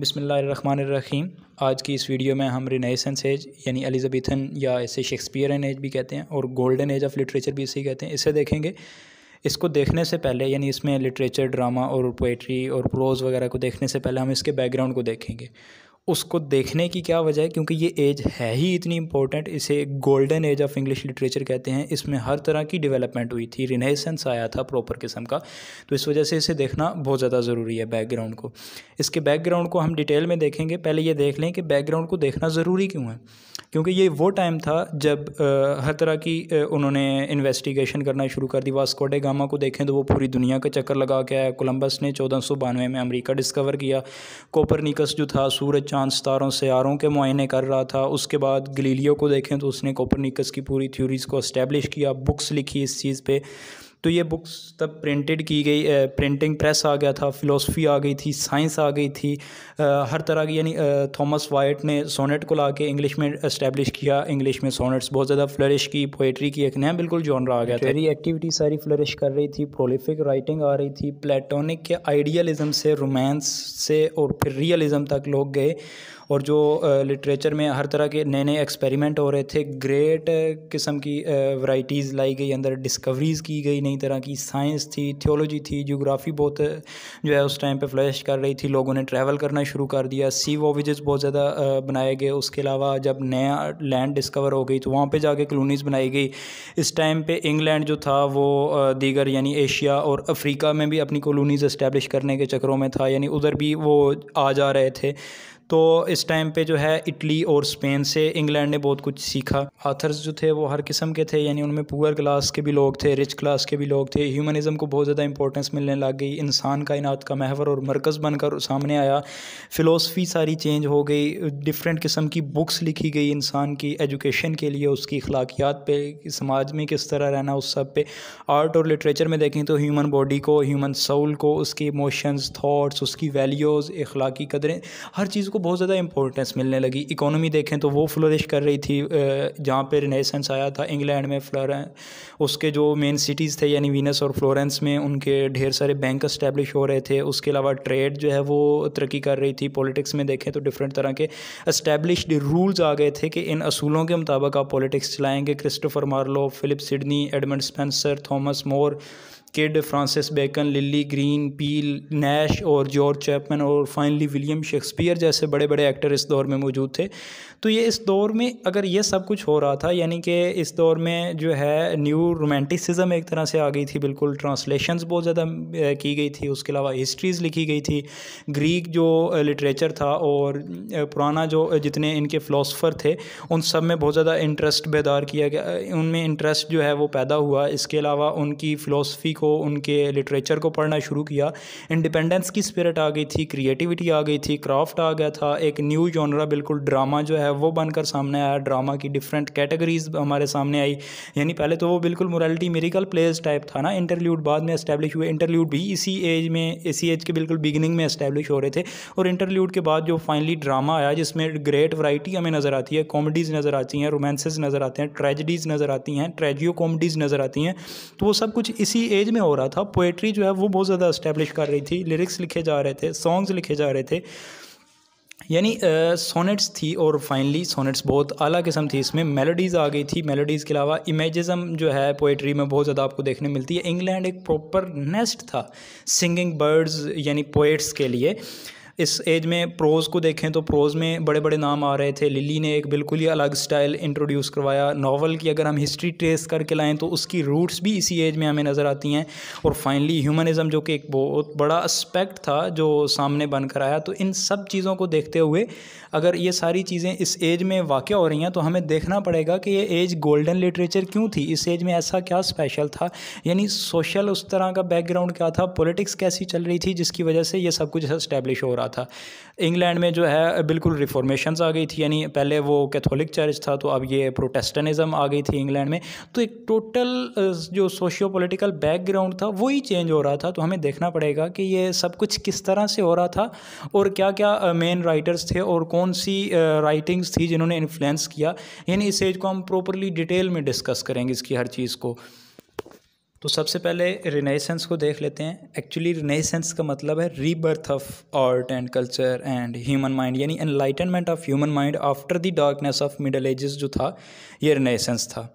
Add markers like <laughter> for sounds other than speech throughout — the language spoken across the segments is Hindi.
बिसमीम आज की इस वीडियो में हम रिनेसेंस एज यानी एलिजाबेथन या इसे शेक्सपियरन एज भी कहते हैं और गोल्डन एज ऑफ लिटरेचर भी इसे कहते हैं इसे देखेंगे इसको देखने से पहले यानी इसमें लिटरेचर ड्रामा और पोइट्री और प्रोज़ वगैरह को देखने से पहले हम इसके बैकग्राउंड को देखेंगे उसको देखने की क्या वजह है क्योंकि ये एज है ही इतनी इंपॉर्टेंट इसे golden age of English literature कहते हैं इसमें हर तरह की डेवलपमेंट हुई थी रिनेसेंस आया था प्रॉपर किस्म का तो इस वजह से इसे देखना बहुत ज़्यादा ज़रूरी है बैकग्राउंड को इसके बैकग्राउंड को हम डिटेल में देखेंगे पहले ये देख लें कि बैकग्राउंड को देखना ज़रूरी क्यों है क्योंकि ये वो टाइम था जब आ, हर तरह की उन्होंने इन्वेस्टिगेशन करना शुरू कर दी वास्कोडे गामा को देखें तो वो पूरी दुनिया का चक्कर लगा के आया कोलंबस ने चौदह में अमरीका डिस्कवर किया कोपरनिकस जो था सूरज चांद सितारों आरों के मुआयने कर रहा था उसके बाद गलीलियो को देखें तो उसने कोपरनिकस की पूरी थ्योरीज़ को इस्टेब्लिश किया बुक्स लिखी इस चीज़ पर तो ये बुक्स तब प्रिंटेड की गई प्रिंटिंग प्रेस आ गया था फिलोसफी आ गई थी साइंस आ गई थी हर तरह की यानी थॉमस वाइट ने सोनेट को ला के इंग्लिश में इस्टेब्लिश किया इंग्लिश में सोनेट्स बहुत ज़्यादा फ्लरिश की पोइट्री की एक नया बिल्कुल रहा आ गया था मेरी एक्टिविटी सारी फ्लरिश कर रही थी प्रोलिफिक राइटिंग आ रही थी प्लेटोनिक के आइडियलिज़म से रोमांस से और फिर रियलिज़म तक लोग गए और जो लिटरेचर में हर तरह के नए नए एक्सपेरिमेंट हो रहे थे ग्रेट किस्म की वैराइटीज़ लाई गई अंदर डिस्कवरीज़ की गई नई तरह की साइंस थी थियोलॉजी थी जोग्राफ़ी बहुत जो है उस टाइम पे फ्लैश कर रही थी लोगों ने ट्रैवल करना शुरू कर दिया सी वोविजेस बहुत ज़्यादा बनाए गए उसके अलावा जब नया लैंड डिस्कवर हो गई तो वहाँ पर जाके कलोनीज़ बनाई गई इस टाइम पर इंग्लैंड जो था वो दीगर यानी एशिया और अफ्रीका में भी अपनी कॉलोनीज़ इस्टेब्लिश करने के चक्करों में था यानी उधर भी वो आ जा रहे थे तो इस टाइम पे जो है इटली और स्पेन से इंग्लैंड ने बहुत कुछ सीखा आथर्स जो थे वो हर किस्म के थे यानी उनमें पुअर क्लास के भी लोग थे रिच क्लास के भी लोग थे ह्यूमनिज़म को बहुत ज़्यादा इंपॉर्टेंस मिलने लग गई इंसान कायनात का महवर और मरकज़ बनकर सामने आया फ़िलोसफ़ी सारी चेंज हो गई डिफरेंट किस्म की बुक्स लिखी गई इंसान की एजुकेशन के लिए उसकी अखलाकियात पे समाज में किस तरह रहना उस सब पे आर्ट और लिटरेचर में देखें तो ह्यूमन बॉडी को ह्यूमन सोल को उसके इमोशंस थाट्स उसकी वैल्यूज़ अखलाकी कदरें हर चीज़ को बहुत ज़्यादा इंपॉर्टेंस मिलने लगी इकोनॉमी देखें तो वो फ्लोरिश कर रही थी जहाँ पर रिनेसेंस आया था इंग्लैंड में फ्लोरें उसके जो मेन सिटीज़ थे यानी वीनस और फ्लोरेंस में उनके ढेर सारे बैंक इस्टेब्लिश हो रहे थे उसके अलावा ट्रेड जो है वो तरक्की कर रही थी पॉलिटिक्स में देखें तो डिफरेंट तरह के इस्टेब्लिश्ड रूल्स आ गए थे कि इन असूलों के मुताबिक आप पॉलिटिक्स चलाएँगे Christopher Marlowe Philip Sidney Edmund Spenser Thomas More Kyd Francis Bacon Lyly Greene Peele Nashe और जॉर्ज चैपमैन और फाइनली विलियम शेक्सपियर जैसे बड़े बड़े एक्टर इस दौर में मौजूद थे तो ये इस दौर में अगर ये सब कुछ हो रहा था यानी कि इस दौर में जो है न्यू रोमांटिसिज्म एक तरह से आ गई थी बिल्कुल ट्रांसलेशंस बहुत ज़्यादा की गई थी उसके अलावा हिस्ट्रीज़ लिखी गई थी ग्रीक जो लिटरेचर था और पुराना जो जितने इनके फ़िलासफ़र थे उन सब में बहुत ज़्यादा इंटरेस्ट बेदार किया गया उनमें इंटरेस्ट जो है वो पैदा हुआ इसके अलावा उनकी फ़िलासफ़ी को उनके लिटरेचर को पढ़ना शुरू किया इंडिपेंडेंस की स्पिरिट आ गई थी क्रिएटिविटी आ गई थी क्राफ्ट आ गया था एक न्यू जॉनरा बिल्कुल ड्रामा जो है है वो बनकर सामने आया ड्रामा की डिफरेंट कैटेगरीज हमारे सामने आई यानी पहले तो वो बिल्कुल मोरालिटी मेरिकल प्लेस टाइप था ना इंटरल्यूड बाद में इस्टेब्लिश हुए इंटरल्यूड भी इसी एज में इसी एज के बिल्कुल बिगिनिंग में इस्टेब्लिश हो रहे थे और इंटरल्यूड के बाद जो फाइनली ड्रामा आया जिसमें ग्रेट वराइटी हमें नज़र आती है कॉमेडीज़ नज़र आती हैं रोमांसेज नज़र आते हैं ट्रेजडीज़ नज़र आती हैं ट्रेजियो कॉमेडीज़ नज़र आती हैं तो वो सब कुछ इसी एज में हो रहा था पोएट्री जो है वो बहुत ज़्यादा इस्टेब्लिश कर रही थी लिरिक्स लिखे जा रहे थे सॉन्ग्स लिखे जा रहे थे यानी सोनेट्स थी और फाइनली सोनेट्स बहुत अला किस्म थी इसमें मेलोडीज़ आ गई थी मेलोडीज़ के अलावा इमेजिज़म जो है पोइट्री में बहुत ज़्यादा आपको देखने मिलती है इंग्लैंड एक प्रॉपर नेस्ट था सिंगिंग बर्ड्स यानी पोइट्स के लिए इस एज में प्रोज़ को देखें तो प्रोज़ में बड़े बड़े नाम आ रहे थे लिली ने एक बिल्कुल ही अलग स्टाइल इंट्रोड्यूस करवाया नावल की अगर हम हिस्ट्री ट्रेस करके लाएँ तो उसकी रूट्स भी इसी एज में हमें नज़र आती हैं और फाइनली ह्यूमनिज़म जो कि एक बहुत बड़ा अस्पेक्ट था जो सामने बनकर आया तो इन सब चीज़ों को देखते हुए अगर ये सारी चीज़ें इस एज में वाक़ हो रही हैं तो हमें देखना पड़ेगा कि ये एज गोल्डन लिटरेचर क्यों थी इस एज में ऐसा क्या स्पेशल था यानी सोशल उस तरह का बैकग्राउंड क्या था पॉलिटिक्स कैसी चल रही थी जिसकी वजह से ये सब कुछ इस्टेब्लिश हो रहा रहा था इंग्लैंड में जो है बिल्कुल रिफॉर्मेशंस आ गई थी यानी पहले वो कैथोलिक चर्च था तो अब ये प्रोटेस्टनिज़म आ गई थी इंग्लैंड में तो एक टोटल जो सोशियो पोलिटिकल बैकग्राउंड था वही चेंज हो रहा था तो हमें देखना पड़ेगा कि ये सब कुछ किस तरह से हो रहा था और क्या क्या मेन राइटर्स थे और कौन सी राइटिंग्स थी जिन्होंने इन्फ्लुएंस किया यानी इस एज को हम प्रॉपरली डिटेल में डिस्कस करेंगे इसकी हर चीज़ को तो सबसे पहले रिनेसेंस को देख लेते हैं एक्चुअली रिनेसेंस का मतलब है rebirth of art and culture and human mind यानी enlightenment of human mind after the darkness of middle ages जो था ये रिनेसेंस था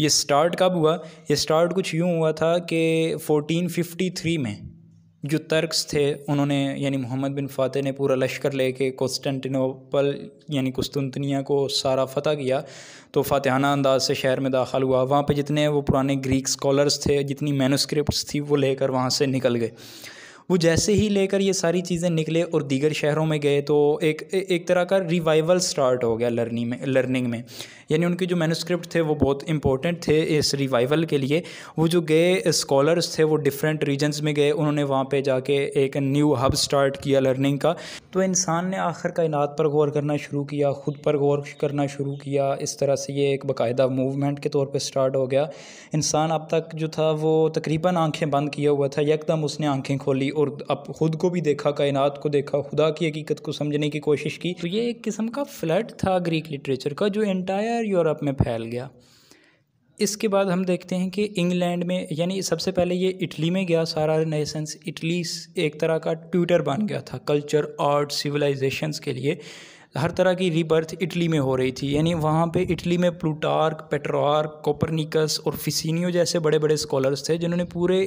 ये स्टार्ट कब हुआ ये स्टार्ट कुछ यूँ हुआ था कि 1453 में जो तर्कस थे उन्होंने यानी मोहम्मद बिन फ़ातह ने पूरा लश्कर लेके कॉन्स्टेंटिनोपल यानी कुस्तुनतनिया को सारा फतह किया तो फातहाना अंदाज से शहर में दाखिल हुआ वहाँ पे जितने वो पुराने ग्रीक स्कॉलर्स थे जितनी मैनुस्क्रिप्ट थी वो लेकर वहाँ से निकल गए वो जैसे ही लेकर ये सारी चीज़ें निकले और दीगर शहरों में गए तो एक एक तरह का रिवाइवल स्टार्ट हो गया लर्निंग में लर्निंग में यानी उनके जो मैनुस्क्रिप्ट थे वो बहुत इंपॉर्टेंट थे इस रिवाइवल के लिए वो जो गए स्कॉलर्स थे वो डिफरेंट रीजन्स में गए उन्होंने वहाँ पर जाके एक न्यू हब स्टार्ट किया लर्निंग का तो इंसान ने आखिर कायनात पर गौर करना शुरू किया ख़ुद पर गौर करना शुरू किया इस तरह से ये एक बाकायदा मूवमेंट के तौर पर स्टार्ट हो गया इंसान अब तक जो था वो तकरीबन आँखें बंद किया हुआ था यकदम उसने आँखें खोली और अब खुद को भी देखा कायनात को देखा खुदा की हकीकत को समझने की कोशिश की तो ये एक किस्म का फ्लड था ग्रीक लिटरेचर का जो इंटायर यूरोप में फैल गया इसके बाद हम देखते हैं कि इंग्लैंड में यानी सबसे पहले ये इटली में गया सारा रेनेसेंस इटली एक तरह का ट्यूटर बन गया था कल्चर आर्ट सिविलाइजेशंस के लिए हर तरह की रिबर्थ इटली में हो रही थी यानी वहाँ पे इटली में प्लूटार्क पेट्रार्क कोपरनिकस और फिसिनियो जैसे बड़े बड़े स्कॉलर्स थे जिन्होंने पूरे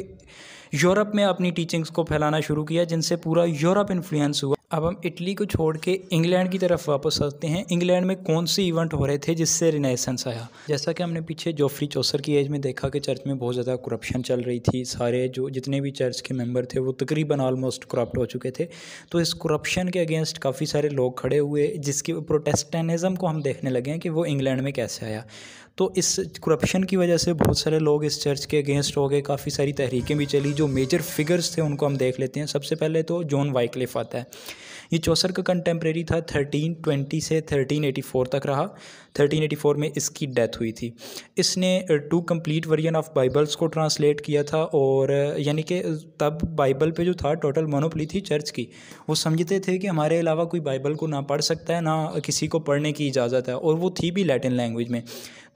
यूरोप में अपनी टीचिंग्स को फैलाना शुरू किया जिनसे पूरा यूरोप इन्फ्लुएंस हुआ अब हम इटली को छोड़ के इंग्लैंड की तरफ वापस आते हैं इंग्लैंड में कौन से इवेंट हो रहे थे जिससे रिनेसेंस आया जैसा कि हमने पीछे जोफ्री चौसर की एज में देखा कि चर्च में बहुत ज़्यादा करप्शन चल रही थी सारे जो जितने भी चर्च के मेंबर थे वो तकरीबन ऑलमोस्ट करप्ट हो चुके थे तो इस करप्शन के अगेंस्ट काफ़ी सारे लोग खड़े हुए जिसकी प्रोटेस्टेनिज़म को हम देखने लगे हैं कि वो इंग्लैंड में कैसे आया तो इस करप्शन की वजह से बहुत सारे लोग इस चर्च के अगेंस्ट हो गए काफ़ी सारी तहरीकें भी चली जो मेजर फिगर्स थे उनको हम देख लेते हैं सबसे पहले तो जॉन वाइकलिफ आता है ये चौसर का कंटेम्प्रेरी था थर्टीन ट्वेंटी से थर्टीन फोर तक रहा थर्टीन फोर में इसकी डेथ हुई थी इसने two complete version of bibles को ट्रांसलेट किया था और यानी कि तब बाइबल पे जो था टोटल मोनोपली थी चर्च की वो समझते थे कि हमारे अलावा कोई बाइबल को ना पढ़ सकता है ना किसी को पढ़ने की इजाज़त है और वो थी भी लैटिन लैंग्वेज में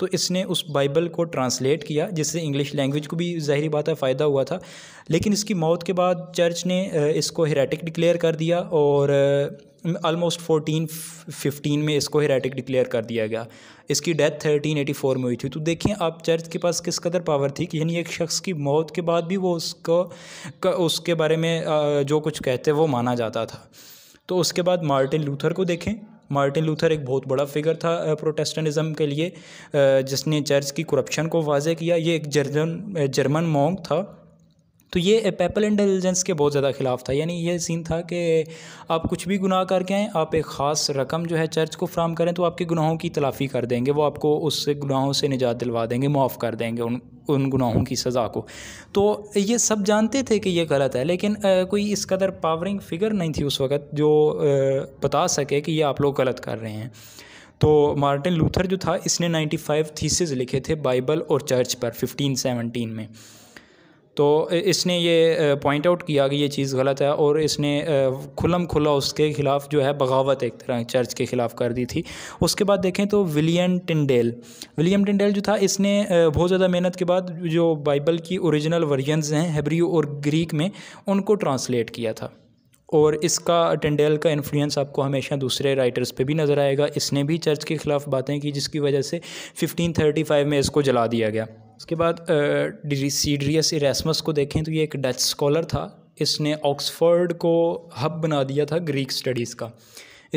तो इसने उस बाइबल को ट्रांसलेट किया जिससे इंग्लिश लैंग्वेज को भी ज़ाहरी बात है फ़ायदा हुआ था लेकिन इसकी मौत के बाद चर्च ने इसको हेरेटिक डिक्लेयर कर दिया और आलमोस्ट फोर्टीन फिफ्टीन में इसको हेरेटिक डिक्लेयर कर दिया गया इसकी डेथ थर्टीन एटी फोर में हुई थी तो देखें आप चर्च के पास किस कदर पावर थी कि यानी एक शख्स की मौत के बाद भी वो उसको उसके बारे में जो कुछ कहते वो माना जाता था तो उसके बाद मार्टिन लूथर को देखें मार्टिन लूथर एक बहुत बड़ा फिगर था प्रोटेस्टनिज़म के लिए जिसने चर्च की करप्शन को वाजे किया ये एक जर्जन जर्मन मोंग था तो ये पेपल इंटेलिजेंस के बहुत ज़्यादा खिलाफ था यानी ये सीन था कि आप कुछ भी गुनाह करके आएँ आप एक ख़ास रकम जो है चर्च को फ्राहम करें तो आपके गुनाहों की तलाफ़ी कर देंगे वो आपको उस गुनाहों से निजात दिलवा देंगे माफ़ कर देंगे उन उन गुनाहों हम्म। की सज़ा को तो ये सब जानते थे कि ये गलत है लेकिन कोई इस कदर पावरिंग फिगर नहीं थी उस वक़्त जो बता सके कि ये आप लोग गलत कर रहे हैं तो मार्टिन लूथर जो था इसने 95 थीसेज लिखे थे बाइबल और चर्च पर 1517 में तो इसने ये पॉइंट आउट किया कि ये चीज़ गलत है और इसने खुलम खुला उसके खिलाफ जो है बगावत एक तरह चर्च के खिलाफ कर दी थी उसके बाद देखें तो विलियम टिंडेल विलियम टिंडेल जो था इसने बहुत ज़्यादा मेहनत के बाद जो बाइबल की ओरिजिनल वर्जनस हैं हेब्री और ग्रीक में उनको ट्रांसलेट किया था और इसका टेंडेल का इन्फ्लुएंस आपको हमेशा दूसरे राइटर्स पे भी नज़र आएगा इसने भी चर्च के ख़िलाफ़ बातें की जिसकी वजह से 1535 में इसको जला दिया गया उसके बाद सीड्रियस इरेसमस को देखें तो ये एक डच स्कॉलर था इसने ऑक्सफोर्ड को हब बना दिया था ग्रीक स्टडीज़ का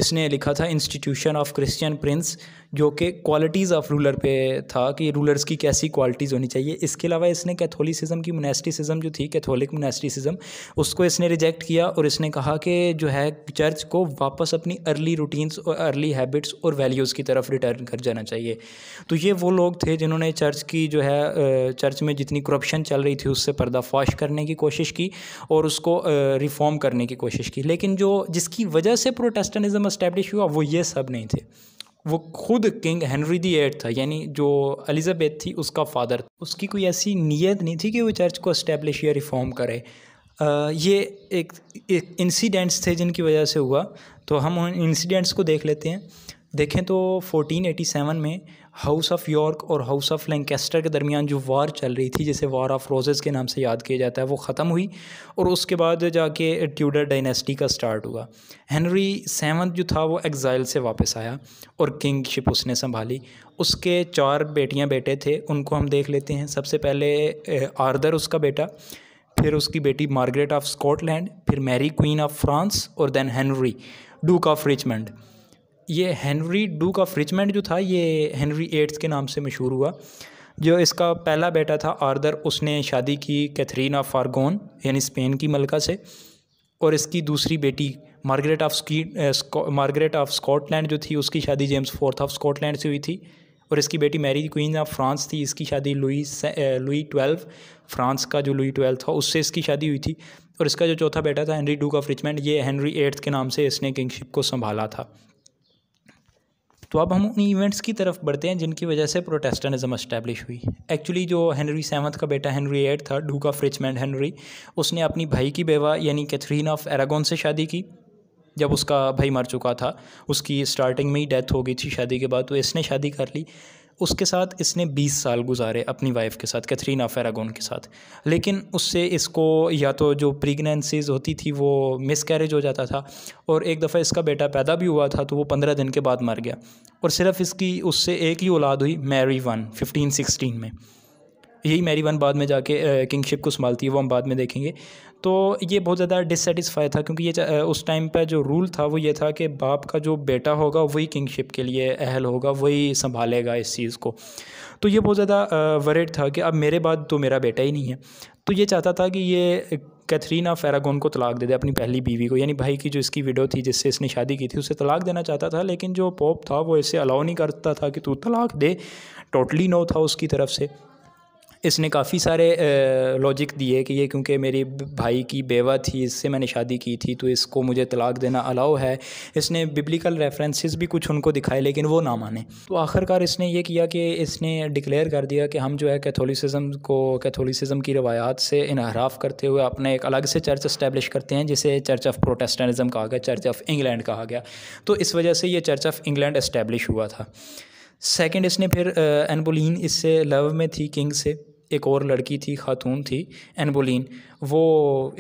इसने लिखा था इंस्टीट्यूशन ऑफ क्रिश्चियन प्रिंस जो कि क्वालिटीज़ ऑफ रूलर पे था कि रूलर्स की कैसी क्वालिटीज़ होनी चाहिए इसके अलावा इसने कैथोलिसिज्म की मोनेस्टिसिज्म जो थी कैथोलिक मोनेस्टिसिज्म उसको इसने रिजेक्ट किया और इसने कहा कि जो है चर्च को वापस अपनी अर्ली रूटीन्स और अर्ली हैबिट्स और वैल्यूज़ की तरफ रिटर्न कर जाना चाहिए तो ये वो लोग थे जिन्होंने चर्च की जो है चर्च में जितनी करप्शन चल रही थी उससे पर्दाफाश करने की कोशिश की और उसको रिफॉर्म करने की कोशिश की लेकिन जो जिसकी वजह से प्रोटेस्टनिज़म इस्टेब्लिश हुआ वो ये सब नहीं थे वो खुद किंग हेनरी दी एट था यानी जो एलिजाबेथ थी उसका फादर उसकी कोई ऐसी नीयत नहीं थी कि वो चर्च को इस्टेब्लिश या रिफॉर्म करे आ, ये एक, एक इंसिडेंट्स थे जिनकी वजह से हुआ तो हम उन इंसिडेंट्स को देख लेते हैं देखें तो 1487 में हाउस ऑफ यॉर्क और हाउस ऑफ लैंकेस्टर के दरमियान जो वार चल रही थी जिसे वार ऑफ रोजेज़ के नाम से याद किया जाता है वो ख़त्म हुई और उसके बाद जाके ट्यूडर डायनेस्टी का स्टार्ट हुआ हेनरी सेवन्थ जो था वो एग्ज़ाइल से वापस आया और किंगशिप उसने संभाली उसके चार बेटियाँ बेटे थे उनको हम देख लेते हैं सबसे पहले आर्दर उसका बेटा फिर उसकी बेटी मार्गरेट ऑफ स्कॉटलैंड फिर मैरी क्वीन ऑफ फ्रांस और then Henry duke of Richmond ये हेनरी डूक ऑफ रिचमेंड जो था ये हेनरी एट्स के नाम से मशहूर हुआ जो इसका पहला बेटा था आर्दर उसने शादी की कैथरीन ऑफ फारगोन यानी स्पेन की मलका से और इसकी दूसरी बेटी मार्गरेट ऑफ स्की मार्गरेट ऑफ स्कॉटलैंड जो थी उसकी शादी जेम्स फोर्थ ऑफ स्कॉटलैंड से हुई थी और इसकी बेटी मैरी क्वीन ऑफ फ्रांस थी इसकी शादी लुई लुई ट्वेल्व फ्रांस का जो लुई ट्वेल्व था उससे इसकी शादी हुई थी और इसका जो चौथा बेटा था हेनरी डूक ऑफ रिचमेंड ये हेनरी एट्थ के नाम से इसने किंगशिप को संभाला था तो अब हम उन इवेंट्स की तरफ बढ़ते हैं जिनकी वजह से प्रोटेस्टेंटिज्म इस्टेब्लिश हुई एक्चुअली जो हेनरी सेवंथ का बेटा हेनरी एट था डूक ऑफ रिचमैंड हेनरी उसने अपनी भाई की बेवा यानी कैथरीन ऑफ एरागोन से शादी की जब उसका भाई मर चुका था उसकी स्टार्टिंग में ही डेथ हो गई थी शादी के बाद तो इसने शादी कर ली उसके साथ इसने 20 साल गुजारे अपनी वाइफ के साथ कैथरीना फेरागोन के साथ लेकिन उससे इसको या तो जो प्रेगनेंसीज होती थी वो मिसकैरेज हो जाता था और एक दफ़ा इसका बेटा पैदा भी हुआ था तो वो पंद्रह दिन के बाद मर गया और सिर्फ इसकी उससे एक ही औलाद हुई मैरी वन फिफ्टीन सिक्सटीन में यही मैरी वन बाद में जाके किंगशिप को संभालती है वो हम बाद में देखेंगे तो ये बहुत ज़्यादा डिससेटिस्फाई था क्योंकि ये उस टाइम पर जो रूल था वो ये था कि बाप का जो बेटा होगा वही किंगशिप के लिए अहल होगा वही संभालेगा इस चीज़ को तो ये बहुत ज़्यादा वरेड था कि अब मेरे बाद तो मेरा बेटा ही नहीं है तो ये चाहता था कि ये कैथरीन ऑफ एरागोन को तलाक दे दे अपनी पहली बीवी को यानी भाई की जो इसकी विडो थी जिससे इसने शादी की थी उसे तलाक देना चाहता था लेकिन जो पोप था वो इसे अलाउ नहीं करता था कि तू तलाक दे टोटली नो था उसकी तरफ से इसने काफ़ी सारे लॉजिक दिए कि ये क्योंकि मेरी भाई की बेवा थी इससे मैंने शादी की थी तो इसको मुझे तलाक देना अलाउ है इसने बिब्लिकल रेफरेंसेस भी कुछ उनको दिखाए लेकिन वो ना माने तो आखिरकार इसने ये किया कि इसने डिक्लेयर कर दिया कि हम जो है कैथोलिसिज्म को कैथोलिसिज्म की रवायात से इनहराफ करते हुए अपने एक अलग से चर्च इस्टेब्लिश करते हैं जिसे चर्च ऑफ प्रोटेस्टनिज़म कहा गया चर्च ऑफ इंग्लैंड कहा गया तो इस वजह से ये चर्च ऑफ इंग्लैंड इस्टेब्लिश हुआ था सेकेंड इसने फिर एनबोलिन इससे लव में थी किंग से एक और लड़की थी खातून थी एनबोलिन वो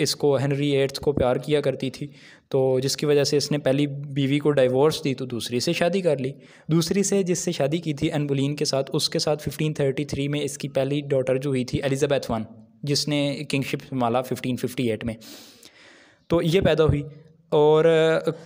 इसको हेनरी एट्थ को प्यार किया करती थी तो जिसकी वजह से इसने पहली बीवी को डाइवोर्स दी तो दूसरी से शादी कर ली दूसरी से जिससे शादी की थी एनबोलिन के साथ उसके साथ 1533 में इसकी पहली डॉटर जो हुई थी एलिजाबैथ वन जिसने किंगशिप संभाला 1558 में तो ये पैदा हुई और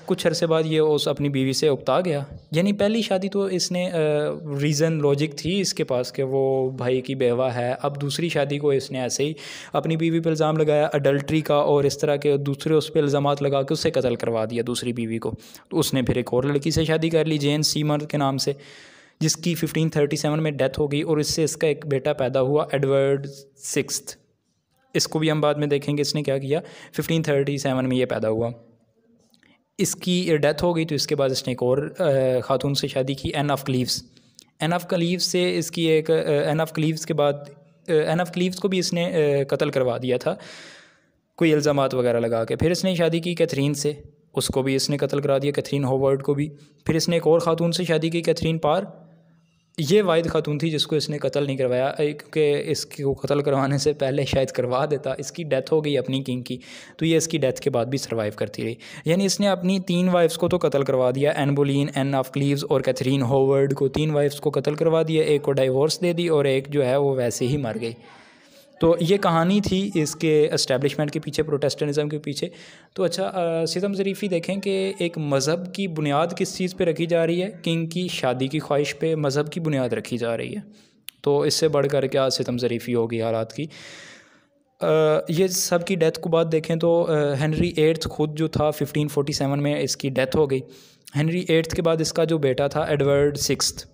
कुछ अरसे बाद ये उस अपनी बीवी से उकता गया यानी पहली शादी तो इसने रीज़न लॉजिक थी इसके पास कि वो भाई की बेवा है अब दूसरी शादी को इसने ऐसे ही अपनी बीवी पर इल्ज़ाम लगाया अडल्ट्री का और इस तरह के दूसरे उस पर इल्ज़ाम लगा के उससे कत्ल करवा दिया दूसरी बीवी को तो उसने फिर एक और लड़की से शादी कर ली जेन सीमर के नाम से जिसकी सेवन में डेथ हो गई और इससे इसका एक बेटा पैदा हुआ एडवर्ड सिक्स इसको भी हम बाद में देखेंगे इसने क्या किया सेवन में ये पैदा हुआ इसकी डेथ हो गई तो इसके बाद इसने एक और ख़ातून से शादी की Anne of Cleves Anne of Cleves से इसकी एक एन ऑफ क्लीव्स के बाद एन ऑफ क्लीव्स को भी इसने कत्ल करवा दिया था कोई इल्ज़ाम वगैरह लगा के फिर इसने शादी की कैथरीन से उसको भी इसने कत्ल करा दिया कैथरीन होवर्ड को भी फिर इसने एक और ख़ातून से शादी की कैथरीन पार ये वाहिद खातून थी जिसको इसने कत्ल नहीं करवाया क्योंकि इसको कत्ल करवाने से पहले शायद करवा देता इसकी डेथ हो गई अपनी किंग की तो ये इसकी डेथ के बाद भी सर्वाइव करती रही यानी इसने अपनी तीन वाइफ्स को तो कत्ल करवा दिया Anne Boleyn Anne of Cleves और कैथरीन होवर्ड को तीन वाइफ्स को कत्ल करवा दिया एक को डाइवोर्स दे दी और एक जो है वो वैसे ही मर गई तो ये कहानी थी इसके इस्टेब्लिशमेंट के पीछे प्रोटेस्टनिज़म के पीछे तो अच्छा सितम ज़रीफ़ी देखें कि एक मज़हब की बुनियाद किस चीज़ पे रखी जा रही है किंग की शादी की ख्वाहिश पे मज़हब की बुनियाद रखी जा रही है तो इससे बढ़ कर क्या सितम ज़रीफ़ी होगी हालात की आ, ये सब की डेथ को बाद देखें तो हेनरी एट्थ खुद जो था 1547 में इसकी डेथ हो गई हेनरी एट्थ के बाद इसका जो बेटा था एडवर्ड सिक्स्थ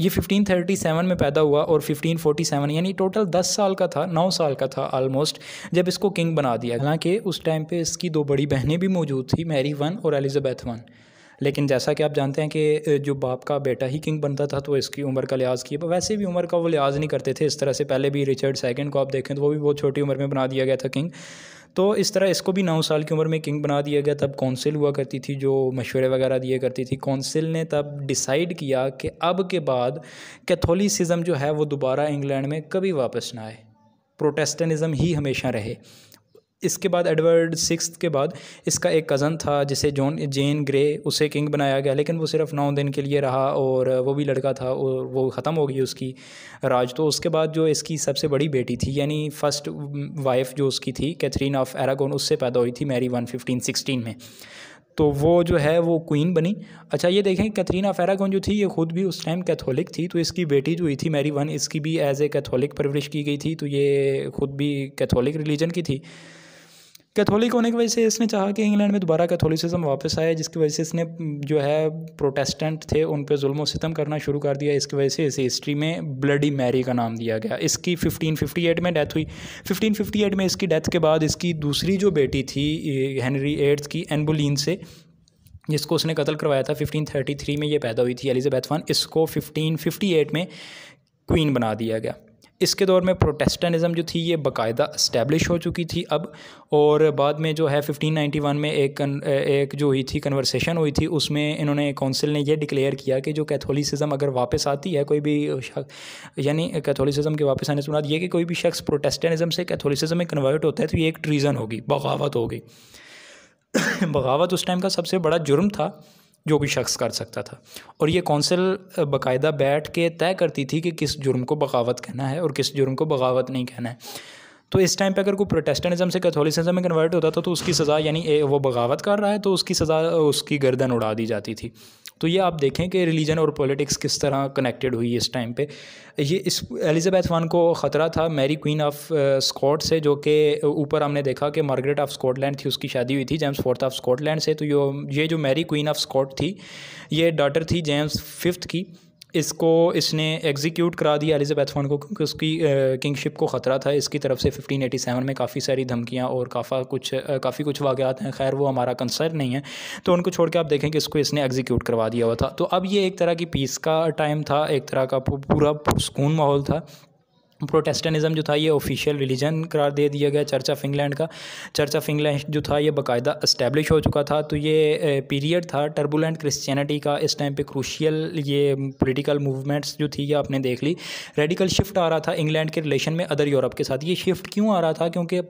ये 1537 में पैदा हुआ और 1547 यानी टोटल 10 साल का था 9 साल का था ऑलमोस्ट जब इसको किंग बना दिया हालांकि उस टाइम पे इसकी दो बड़ी बहनें भी मौजूद थी मैरी वन और एलिजाबैथ वन लेकिन जैसा कि आप जानते हैं कि जो बाप का बेटा ही किंग बनता था तो इसकी उम्र का लिहाज किया वैसे भी उम्र का वो लिहाज नहीं करते थे इस तरह से पहले भी रिचर्ड सेकेंड को आप देखें तो वो भी बहुत छोटी उम्र में बना दिया गया था किंग तो इस तरह इसको भी नौ साल की उम्र में किंग बना दिया गया तब कौंसिल हुआ करती थी जो मशवरे वगैरह दिया करती थी कौंसिल ने तब डिसाइड किया कि अब के बाद कैथोलिसिज़म जो है वो दोबारा इंग्लैंड में कभी वापस ना आए प्रोटेस्टेनिज़म ही हमेशा रहे इसके बाद एडवर्ड सिक्स के बाद इसका एक कज़न था जिसे जॉन जेन ग्रे उसे किंग बनाया गया लेकिन वो सिर्फ नौ दिन के लिए रहा और वो भी लड़का था और वो ख़त्म हो गई उसकी राज तो उसके बाद जो इसकी सबसे बड़ी बेटी थी यानी फ़र्स्ट वाइफ जो उसकी थी कैथरीन ऑफ एरागोन उससे पैदा हुई थी मैरी वन फिफ्टीन सिक्सटीन में तो वो जो है वो क्वीन बनी अच्छा ये देखें कैथरीना फेरागोन जो थी ये खुद भी उस टाइम कैथोलिक थी तो इसकी बेटी जो हुई थी मैरी वन इसकी भी एज ए कैथोलिक परवरिश की गई थी तो ये खुद भी कैथोलिक रिलीजन की थी कैथोलिक होने की वजह से इसने चाहा कि इंग्लैंड में दोबारा कैथोलिसिज्म वापस आया जिसकी वजह से इसने जो है प्रोटेस्टेंट थे उन पर जुल्म सितम करना शुरू कर दिया इसकी वजह से इसे हिस्ट्री में ब्लडी मैरी का नाम दिया गया इसकी 1558 में डेथ हुई 1558 में इसकी डेथ के बाद इसकी दूसरी जो बेटी थी हेनरी एट्थ की एनबुलिन से जिसको उसने कत्ल करवाया था फिफ्टीन में ये पैदा हुई थी एलिजाबैथ वन इसको फिफ्टीन में क्वीन बना दिया गया इसके दौर में प्रोटेस्टेंटिज़म जो थी ये बाकायदा इस्टेब्लिश हो चुकी थी अब और बाद में जो है 1591 में एक एक जो हुई थी कन्वर्सेशन हुई थी उसमें इन्होंने काउंसिल ने यह डिक्लेयर किया कि जो कैथोलिसिज्म अगर वापस आती है कोई भी यानी कैथोलिसिज्म के वापस आने से बाद ये कि कोई भी शख्स प्रोटेस्टेंटिज़म से कैथोलिसिज्म में कन्वर्ट होता है तो ये एक ट्रीज़न होगी बगावत होगी <coughs> बगावत उस टाइम का सबसे बड़ा जुर्म था जो भी शख्स कर सकता था और ये कौंसिल बाकायदा बैठ के तय करती थी कि किस जुर्म को बगावत कहना है और किस जुर्म को बगावत नहीं कहना है तो इस टाइम पे अगर कोई प्रोटेस्टेंटिज्म से कैथोलिसिज्म में कन्वर्ट होता था तो, तो उसकी सज़ा यानी वो बगावत कर रहा है तो उसकी सज़ा उसकी गर्दन उड़ा दी जाती थी तो ये आप देखें कि रिलीजन और पॉलिटिक्स किस तरह कनेक्टेड हुई इस टाइम पे ये इस एलिजाबैथ वन को ख़तरा था मैरी क्वीन ऑफ स्कॉट से जो कि ऊपर हमने देखा कि मार्गरेट ऑफ स्कॉटलैंड थी उसकी शादी हुई थी जेम्स फोर्थ ऑफ स्कॉटलैंड से तो ये जो मैरी क्वीन ऑफ स्कॉट थी ये डॉटर थी जेम्स फिफ्थ की इसको इसने एग्जीक्यूट करा दिया एलिजाबैथ फोन को क्योंकि उसकी किंगशिप को ख़तरा था इसकी तरफ से 1587 में काफ़ी सारी धमकियाँ और काफ़ा कुछ काफ़ी कुछ वाक़ात हैं खैर वो हमारा कंसर्न नहीं है तो उनको छोड़ के आप देखें कि इसको इसने एग्जीक्यूट करवा दिया हुआ था तो अब ये एक तरह की पीस का टाइम था एक तरह का पूरा सुकून माहौल था प्रोटेस्टेनिज़म जो था ये ऑफिशियल रिलीजन करार दे दिया गया चर्च ऑफ इंग्लैंड का चर्च ऑफ इंग्लैंड जो था ये बाकायदा इस्टेब्लिश हो चुका था तो ये पीरियड था टर्बुलेंट क्रिश्चियनिटी का इस टाइम पे क्रूशियल ये पॉलिटिकल मूवमेंट्स जो थी ये आपने देख ली रेडिकल शिफ्ट आ रहा था इंग्लैंड के रिलेशन में अदर यूरोप के साथ ये शिफ्ट क्यों आ रहा था क्योंकि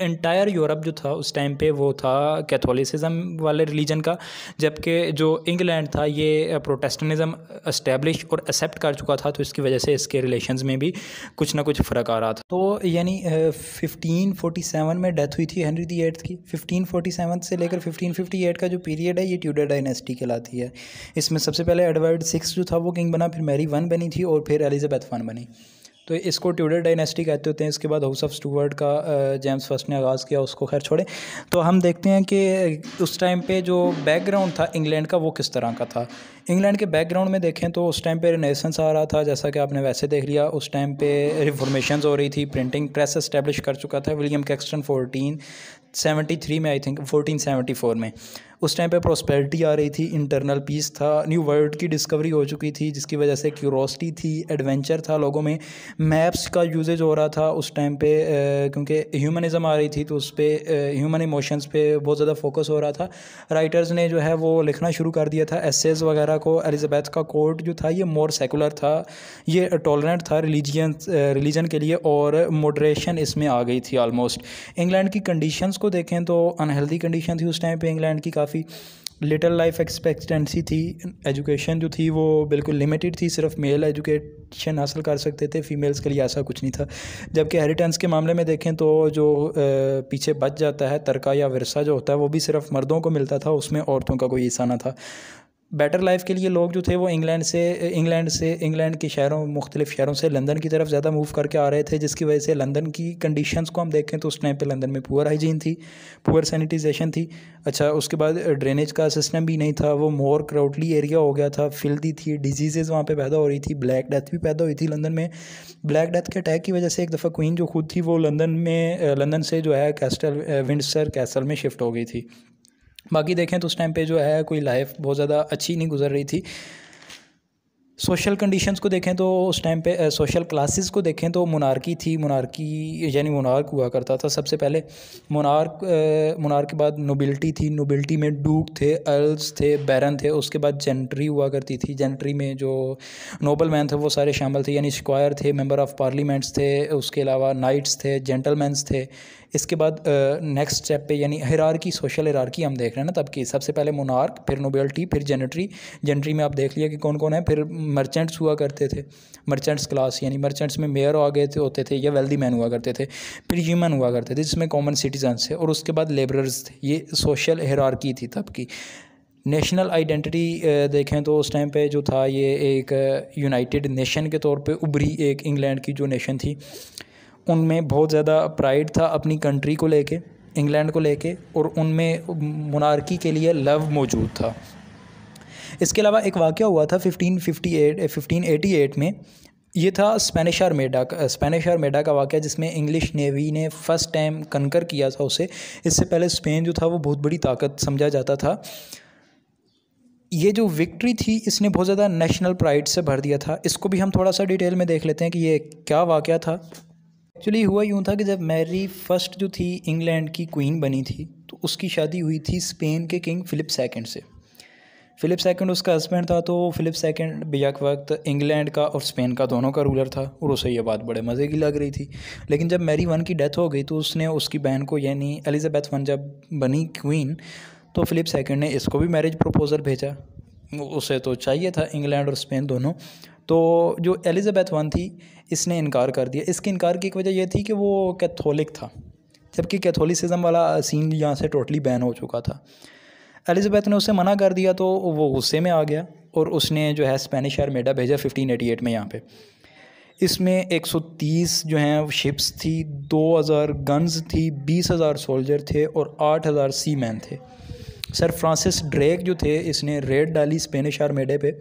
एंटायर यूरोप जो था उस टाइम पे वो था कैथोलिसिज्म वाले रिलीजन का जबकि जो इंग्लैंड था ये प्रोटेस्टनिज़म इस्टेब्लिश और एक्सेप्ट कर चुका था तो इसकी वजह से इसके रिलेशंस में भी कुछ ना कुछ फ़र्क आ रहा था तो यानी फिफ्टीन फोटी सेवन में डेथ हुई थी हेनरी दी एट्थ की फिफ्टीन फोटी सेवन से लेकर फिफ्टीन फिफ्टी एट का जो पीरियड है ये ट्यूडर डायनेस्टी कहलाती है इसमें सबसे पहले एडवर्ड सिक्स जो था वो किंग बना फिर मैरी वन बनी थी और फिर एलिजाबैथ वन बनी तो इसको ट्यूडर डायनेस्टी कहते होते हैं इसके बाद हाउस ऑफ स्टूवर्ड का जेम्स फर्स्ट ने आगाज़ किया उसको खैर छोड़े तो हम देखते हैं कि उस टाइम पे जो बैकग्राउंड था इंग्लैंड का वो किस तरह का था इंग्लैंड के बैकग्राउंड में देखें तो उस टाइम पे रिनेसेंस आ रहा था जैसा कि आपने वैसे देख लिया उस टाइम पे रिफॉर्मेशन हो रही थी प्रिंटिंग प्रेस इस्टेब्लिश कर चुका था William Caxton fourteen seventy three में I think fourteen seventy four में उस टाइम पे प्रॉस्पेरिटी आ रही थी इंटरनल पीस था न्यू वर्ल्ड की डिस्कवरी हो चुकी थी जिसकी वजह से क्यूरोसिटी थी एडवेंचर था लोगों में मैप्स का यूजेज हो रहा था उस टाइम पे क्योंकि ह्यूमनिज़म आ रही थी तो उस पर ह्यूमन इमोशंस पे बहुत ज़्यादा फोकस हो रहा था राइटर्स ने जो है वो लिखना शुरू कर दिया था एसेज वगैरह को एलिजाबैथ का कोर्ट जो था ये मोर सेकुलर था ये टॉलरेंट था रिलीजियन रिलीजन के लिए और मोड्रेशन इसमें आ गई थी आलमोस्ट इंग्लैंड की कंडीशंस को देखें तो अनहेल्दी कंडीशन थी उस टाइम पे इंग्लैंड की काफ़ी काफ़ी लिटल लाइफ एक्सपेक्टेंसी थी एजुकेशन जो थी वो बिल्कुल लिमिटेड थी सिर्फ मेल एजुकेशन हासिल कर सकते थे फीमेल्स के लिए ऐसा कुछ नहीं था जबकि हेरिटेंस के मामले में देखें तो जो पीछे बच जाता है तरका या वरसा जो होता है वो भी सिर्फ मर्दों को मिलता था उसमें औरतों का कोई हिस्सा ना था बेटर लाइफ के लिए लोग जो थे वो इंग्लैंड से इंग्लैंड से इंग्लैंड के शहरों मुख्तलिफ शहरों से लंदन की तरफ ज़्यादा मूव करके आ रहे थे जिसकी वजह से लंदन की कंडीशंस को हम देखें तो उस टाइम पे लंदन में पुअर हाइजीन थी पुअर सैनिटाइजेशन थी अच्छा उसके बाद ड्रेनेज का सिस्टम भी नहीं था वो मोर क्राउडली एरिया हो गया था फिल्दी थी डिजीज़ वहाँ पर पैदा हो रही थी ब्लैक डेथ भी पैदा हुई थी लंदन में ब्लैक डेथ के अटैक की वजह से एक दफ़ा क्वीन जो खुद थी वो लंदन में लंदन से जो है कैस्टल विंडसर कैसल में शिफ्ट हो गई थी बाकी देखें तो उस टाइम पे जो है कोई लाइफ बहुत ज़्यादा अच्छी नहीं गुजर रही थी सोशल कंडीशंस को देखें तो उस टाइम पे सोशल क्लासेस को देखें तो मुनारकी थी मुनारकी यानी मोनार्क हुआ करता था सबसे पहले मोनार्क मुनार्क के बाद नोबिलिटी थी नोबिलिटी में डूक थे अर्ल्स थे बैरन थे उसके बाद जेंट्री हुआ करती थी जेंट्री में जो नोबल मैन थे वो सारे शामिल थे यानी स्क्वायर थे मेम्बर ऑफ़ पार्लीमेंट्स थे उसके अलावा नाइट्स थे जेंटलमैनस थे इसके बाद नेक्स्ट स्टेप पे यानी हरारकी सोशल हरारकी हम देख रहे हैं ना तब की सबसे पहले मोनार्क फिर नोबेल्टी फिर जेनेट्री जेनेट्री में आप देख लिया कि कौन कौन है फिर मर्चेंट्स हुआ करते थे मर्चेंट्स क्लास यानी मर्चेंट्स में मेयर आ गए थे होते थे या वेल्दी मैन हुआ करते थे फिर ह्यूमन हुआ करते थे जिसमें कॉमन सिटीजन थे और उसके बाद लेबरर्स थे ये सोशल हरारकी थी तब की नेशनल आइडेंटिटी देखें तो उस टाइम पे जो था ये एक यूनाइटेड नेशन के तौर पे उभरी एक इंग्लैंड की जो नेशन थी उनमें बहुत ज़्यादा प्राइड था अपनी कंट्री को लेके इंग्लैंड को लेके और उनमें मनारकी के लिए लव मौजूद था इसके अलावा एक वाक़ हुआ था fifteen fifty eight fifteen eighty eight में ये था स्पेनिश आर्मेडा का स्पेनिश eh, आर्मेडा का वाक़ जिसमें इंग्लिश नेवी ने फ़र्स्ट टाइम कनकर किया था उसे इससे पहले स्पेन जो था वो बहुत बड़ी ताकत समझा जाता था ये जो विक्ट्री थी इसने बहुत ज़्यादा नेशनल प्राइड से भर दिया था इसको भी हम थोड़ा सा डिटेल में देख लेते हैं कि ये क्या वाक़ था एक्चुअली हुआ यूँ था कि जब मैरी फर्स्ट जो थी इंग्लैंड की क्वीन बनी थी तो उसकी शादी हुई थी स्पेन के किंग फ़िलिप सेकेंड से फ़िलिप सेकेंड उसका हस्बैंड था तो फ़िलिप सेकेंड बेक वक्त इंग्लैंड का और स्पेन का दोनों का रूलर था और उसे यह बात बड़े मज़े की लग रही थी लेकिन जब मैरी वन की डेथ हो गई तो उसने उसकी बहन को यानी एलिजाबैथ वन जब बनी क्वीन तो फ़िलिप सेकेंड ने इसको भी मैरिज प्रपोज़ल भेजा उसे तो चाहिए था इंग्लैंड और स्पेन दोनों तो जो एलिज़ाबेथ वन थी इसने इनकार कर दिया इसके इनकार की एक वजह यह थी कि वो कैथोलिक था जबकि कैथोलिसिज्म वाला सीन यहाँ से टोटली बैन हो चुका था एलिज़ाबेथ ने उसे मना कर दिया तो वो गुस्से में आ गया और उसने जो है स्पेनिश मेडा भेजा 1588 में यहाँ पे इसमें 130 जो हैं शिप्स थी 2000 गन्स थी 20000 सोल्जर थे और 8000 सी मैन थे सर फ्रांसिस ड्रेक जो थे इसने रेड डाली स्पेनिश मेडे पे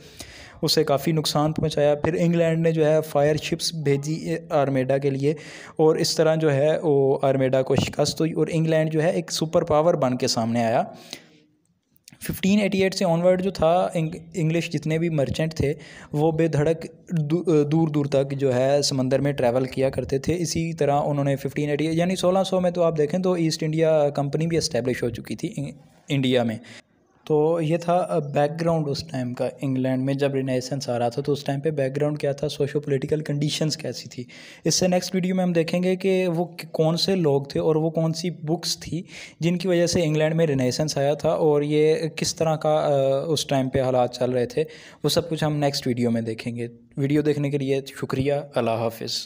उसे काफ़ी नुकसान पहुंचाया फिर इंग्लैंड ने जो है फायर शिप्स भेजी आर्मेडा के लिए और इस तरह जो है वो आर्मेडा को शिकस्त हुई और इंग्लैंड जो है एक सुपर पावर बन के सामने आया 1588 से ऑनवर्ड जो था इंग्लिश जितने भी मर्चेंट थे वो बेधड़क दूर दूर तक जो है समंदर में ट्रैवल किया करते थे इसी तरह उन्होंने 1588 यानी 1600 में तो आप देखें तो ईस्ट इंडिया कंपनी भी इस्टेब्लिश हो चुकी थी इंडिया में तो ये था बैकग्राउंड उस टाइम का इंग्लैंड में जब रिनेसेंस आ रहा था तो उस टाइम पे बैकग्राउंड क्या था सोशो पोलिटिकल कंडीशंस कैसी थी इससे नेक्स्ट वीडियो में हम देखेंगे कि वो कौन से लोग थे और वो कौन सी बुक्स थी जिनकी वजह से इंग्लैंड में रिनेसेंस आया था और ये किस तरह का उस टाइम पर हालात चल रहे थे वो सब कुछ हम नेक्स्ट वीडियो में देखेंगे वीडियो देखने के लिए शुक्रिया अल्लाह हाफिज़